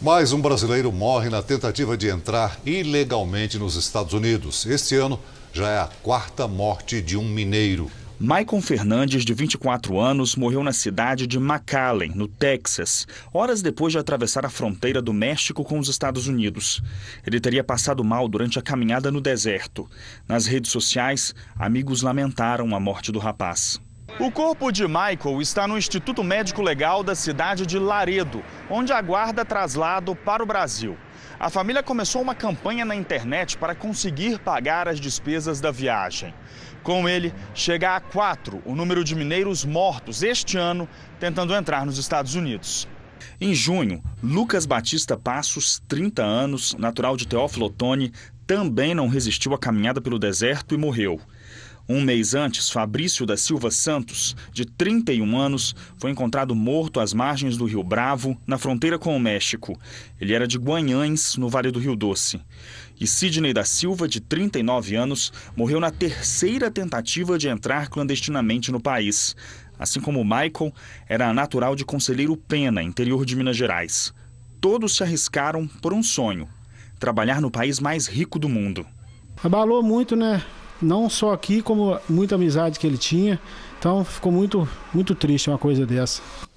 Mais um brasileiro morre na tentativa de entrar ilegalmente nos Estados Unidos. Este ano já é a quarta morte de um mineiro. Maicon Fernandes, de 24 anos, morreu na cidade de McAllen, no Texas, horas depois de atravessar a fronteira do México com os Estados Unidos. Ele teria passado mal durante a caminhada no deserto. Nas redes sociais, amigos lamentaram a morte do rapaz. O corpo de Michael está no Instituto Médico Legal da cidade de Laredo, onde aguarda traslado para o Brasil. A família começou uma campanha na internet para conseguir pagar as despesas da viagem. Com ele, chega a quatro o número de mineiros mortos este ano tentando entrar nos Estados Unidos. Em junho, Lucas Batista Passos, 30 anos, natural de Teófilo Otoni, também não resistiu à caminhada pelo deserto e morreu. Um mês antes, Fabrício da Silva Santos, de 31 anos, foi encontrado morto às margens do Rio Bravo, na fronteira com o México. Ele era de Guanhães, no Vale do Rio Doce. E Sidney da Silva, de 39 anos, morreu na terceira tentativa de entrar clandestinamente no país. Assim como Michael, era natural de Conselheiro Pena, interior de Minas Gerais. Todos se arriscaram por um sonho: trabalhar no país mais rico do mundo. Abalou muito, né? não só aqui, como muita amizade que ele tinha. Então ficou muito, muito triste uma coisa dessa.